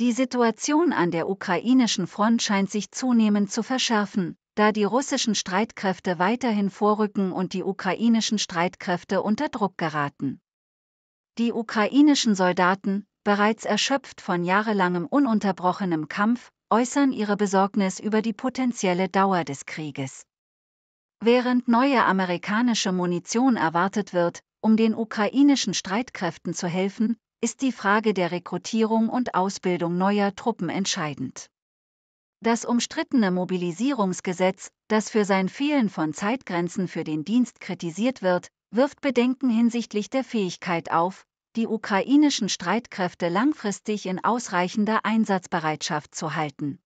Die Situation an der ukrainischen Front scheint sich zunehmend zu verschärfen, da die russischen Streitkräfte weiterhin vorrücken und die ukrainischen Streitkräfte unter Druck geraten. Die ukrainischen Soldaten, bereits erschöpft von jahrelangem ununterbrochenem Kampf, äußern ihre Besorgnis über die potenzielle Dauer des Krieges. Während neue amerikanische Munition erwartet wird, um den ukrainischen Streitkräften zu helfen, ist die Frage der Rekrutierung und Ausbildung neuer Truppen entscheidend. Das umstrittene Mobilisierungsgesetz, das für sein Fehlen von Zeitgrenzen für den Dienst kritisiert wird, wirft Bedenken hinsichtlich der Fähigkeit auf, die ukrainischen Streitkräfte langfristig in ausreichender Einsatzbereitschaft zu halten.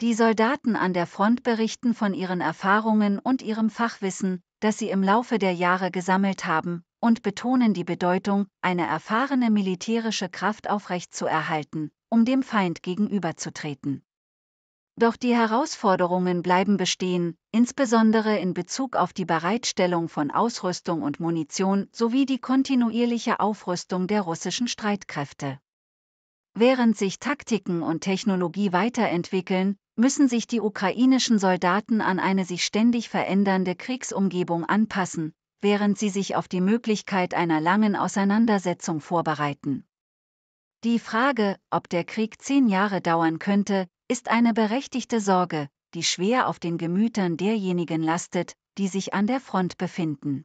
Die Soldaten an der Front berichten von ihren Erfahrungen und ihrem Fachwissen, das sie im Laufe der Jahre gesammelt haben, und betonen die Bedeutung, eine erfahrene militärische Kraft aufrechtzuerhalten, um dem Feind gegenüberzutreten. Doch die Herausforderungen bleiben bestehen, insbesondere in Bezug auf die Bereitstellung von Ausrüstung und Munition sowie die kontinuierliche Aufrüstung der russischen Streitkräfte. Während sich Taktiken und Technologie weiterentwickeln, müssen sich die ukrainischen Soldaten an eine sich ständig verändernde Kriegsumgebung anpassen, während sie sich auf die Möglichkeit einer langen Auseinandersetzung vorbereiten. Die Frage, ob der Krieg zehn Jahre dauern könnte, ist eine berechtigte Sorge, die schwer auf den Gemütern derjenigen lastet, die sich an der Front befinden.